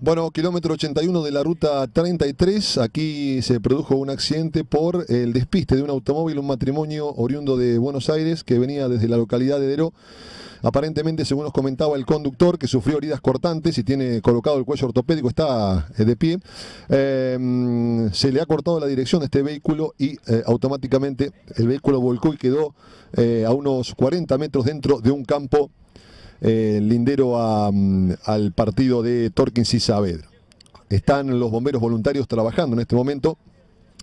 Bueno, kilómetro 81 de la ruta 33, aquí se produjo un accidente por el despiste de un automóvil, un matrimonio oriundo de Buenos Aires que venía desde la localidad de Dero. Aparentemente, según nos comentaba el conductor, que sufrió heridas cortantes y tiene colocado el cuello ortopédico, está eh, de pie, em, se le ha cortado la dirección de este vehículo y eh, automáticamente el vehículo volcó y quedó eh, a unos 40 metros dentro de un campo el eh, lindero mm, al partido de Torkins y Saavedra. Están los bomberos voluntarios trabajando en este momento.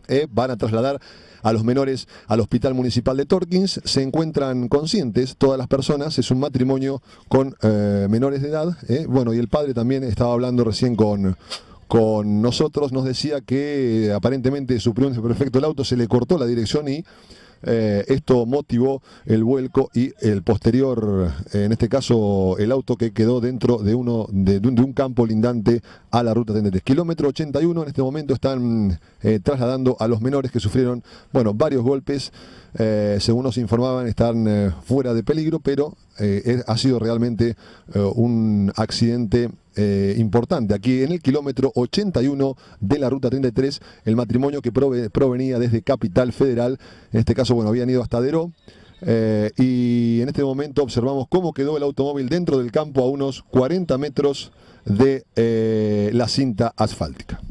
Eh, van a trasladar a los menores al Hospital Municipal de Torkins. Se encuentran conscientes todas las personas, es un matrimonio con eh, menores de edad. Bueno, y el padre también estaba hablando recién con, con nosotros, nos decía que aparentemente su príncipe perfecto el auto, se le cortó la dirección y eh, esto motivó el vuelco y el posterior, eh, en este caso el auto que quedó dentro de, uno, de, de un campo lindante a la ruta 33. Kilómetro 81 en este momento están eh, trasladando a los menores que sufrieron, bueno, varios golpes. según nos informaban, están fuera de peligro, pero eh, ha sido realmente eh, un accidente eh, importante. Aquí en el kilómetro 81 de la ruta 33, el matrimonio que provenía desde Capital Federal, en este caso, bueno, habían ido hasta Dero, y en este momento observamos cómo quedó el automóvil dentro del campo a unos 40 metros de la cinta asfáltica.